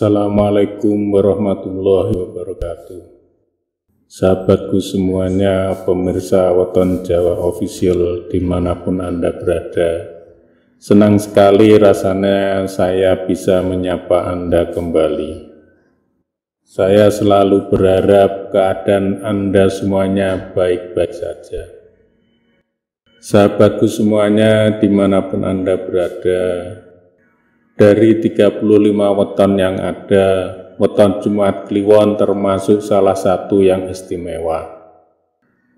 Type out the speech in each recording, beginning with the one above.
Assalamualaikum warahmatullahi wabarakatuh. Sahabatku semuanya, pemirsa Weton Jawa Official dimanapun Anda berada. Senang sekali rasanya saya bisa menyapa Anda kembali. Saya selalu berharap keadaan Anda semuanya baik-baik saja. Sahabatku semuanya dimanapun Anda berada, dari 35 weton yang ada, weton Jumat Kliwon termasuk salah satu yang istimewa.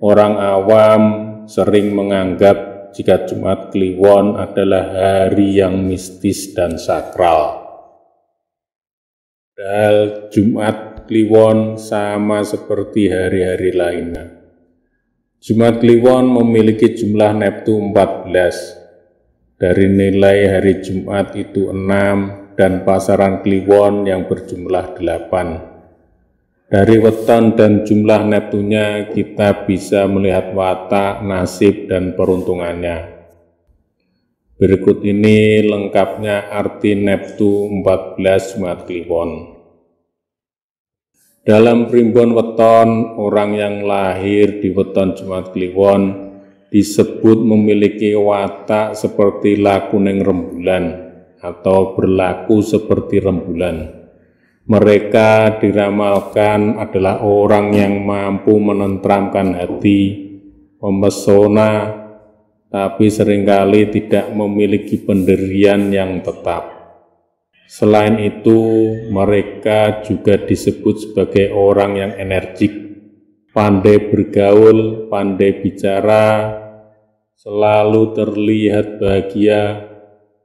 Orang awam sering menganggap jika Jumat Kliwon adalah hari yang mistis dan sakral. Padahal Jumat Kliwon sama seperti hari-hari lainnya. Jumat Kliwon memiliki jumlah neptu 14, dari nilai hari Jumat itu enam dan pasaran Kliwon yang berjumlah delapan. Dari weton dan jumlah neptunya kita bisa melihat watak, nasib, dan peruntungannya. Berikut ini lengkapnya arti Neptu 14 Jumat Kliwon. Dalam primbon weton, orang yang lahir di weton Jumat Kliwon disebut memiliki watak seperti laku neng rembulan atau berlaku seperti rembulan. Mereka diramalkan adalah orang yang mampu menentramkan hati, memesona, tapi seringkali tidak memiliki pendirian yang tetap. Selain itu, mereka juga disebut sebagai orang yang energik, pandai bergaul, pandai bicara, selalu terlihat bahagia,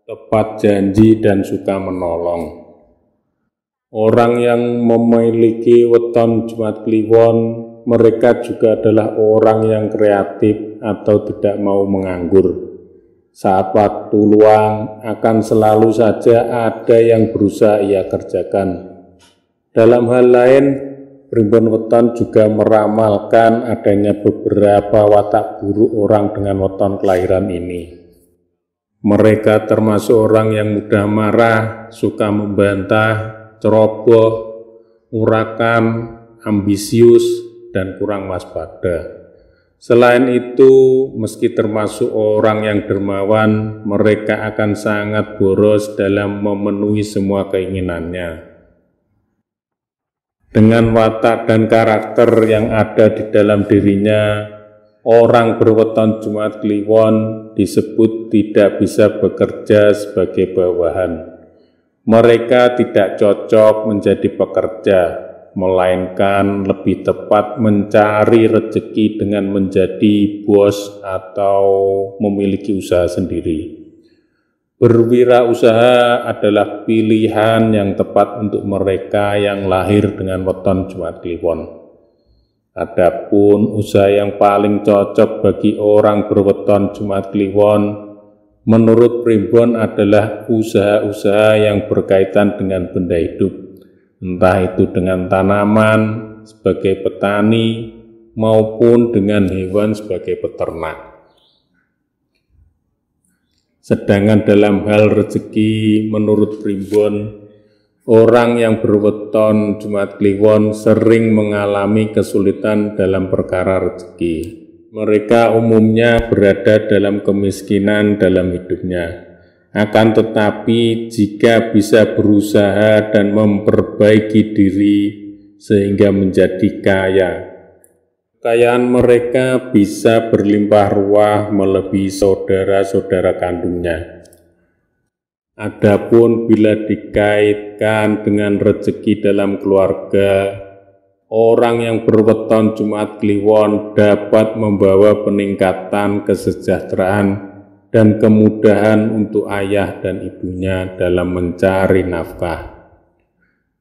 tepat janji dan suka menolong. Orang yang memiliki weton Jumat Kliwon, mereka juga adalah orang yang kreatif atau tidak mau menganggur. Saat waktu luang akan selalu saja ada yang berusaha ia kerjakan. Dalam hal lain, Primbon Weton juga meramalkan adanya beberapa watak buruk orang dengan weton kelahiran ini. Mereka termasuk orang yang mudah marah, suka membantah, ceroboh, urakan, ambisius, dan kurang waspada. Selain itu, meski termasuk orang yang dermawan, mereka akan sangat boros dalam memenuhi semua keinginannya dengan watak dan karakter yang ada di dalam dirinya, orang berweton Jumat Kliwon disebut tidak bisa bekerja sebagai bawahan. Mereka tidak cocok menjadi pekerja, melainkan lebih tepat mencari rezeki dengan menjadi bos atau memiliki usaha sendiri. Berwirausaha adalah pilihan yang tepat untuk mereka yang lahir dengan weton Jumat Kliwon. Adapun usaha yang paling cocok bagi orang berweton Jumat Kliwon menurut primbon adalah usaha-usaha yang berkaitan dengan benda hidup, entah itu dengan tanaman sebagai petani maupun dengan hewan sebagai peternak. Sedangkan dalam hal rezeki menurut primbon, orang yang berweton Jumat Kliwon sering mengalami kesulitan dalam perkara rezeki. Mereka umumnya berada dalam kemiskinan dalam hidupnya. Akan tetapi jika bisa berusaha dan memperbaiki diri sehingga menjadi kaya, Kekayaan mereka bisa berlimpah ruah melebihi saudara-saudara kandungnya. Adapun bila dikaitkan dengan rezeki dalam keluarga, orang yang berweton Jumat Kliwon dapat membawa peningkatan kesejahteraan dan kemudahan untuk ayah dan ibunya dalam mencari nafkah.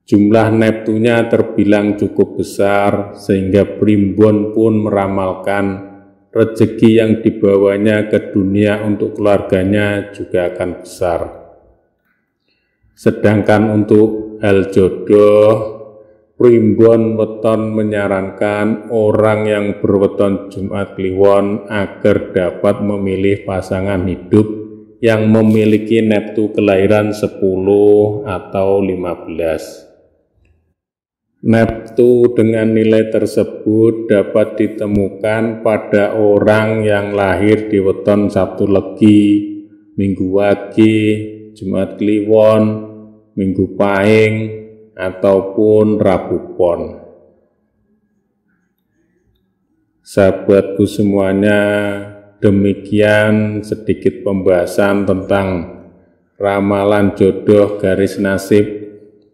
Jumlah Neptunya terbilang cukup besar sehingga Primbon pun meramalkan rezeki yang dibawanya ke dunia untuk keluarganya juga akan besar. Sedangkan untuk hal jodoh, Primbon Weton menyarankan orang yang berweton Jumat Kliwon agar dapat memilih pasangan hidup yang memiliki neptu kelahiran 10 atau 15. Neptu dengan nilai tersebut dapat ditemukan pada orang yang lahir di weton Sabtu Legi, Minggu Wage, Jumat Kliwon, Minggu Pahing, ataupun Rabu Pon. Sahabatku semuanya, demikian sedikit pembahasan tentang ramalan jodoh garis nasib,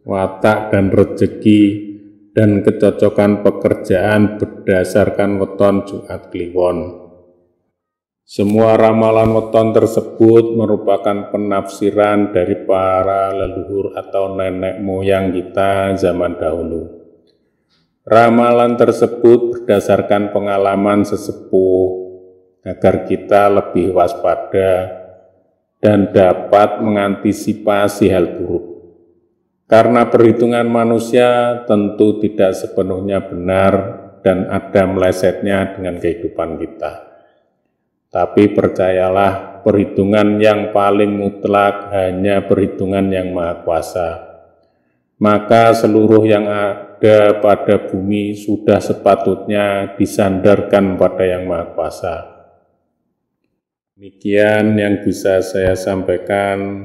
watak dan rezeki dan kecocokan pekerjaan berdasarkan weton Jumat Kliwon. Semua ramalan weton tersebut merupakan penafsiran dari para leluhur atau nenek moyang kita zaman dahulu. Ramalan tersebut berdasarkan pengalaman sesepuh agar kita lebih waspada dan dapat mengantisipasi hal buruk. Karena perhitungan manusia tentu tidak sepenuhnya benar dan ada melesetnya dengan kehidupan kita. Tapi percayalah, perhitungan yang paling mutlak hanya perhitungan yang Maha Kuasa. Maka seluruh yang ada pada bumi sudah sepatutnya disandarkan pada Yang Maha Kuasa. Demikian yang bisa saya sampaikan.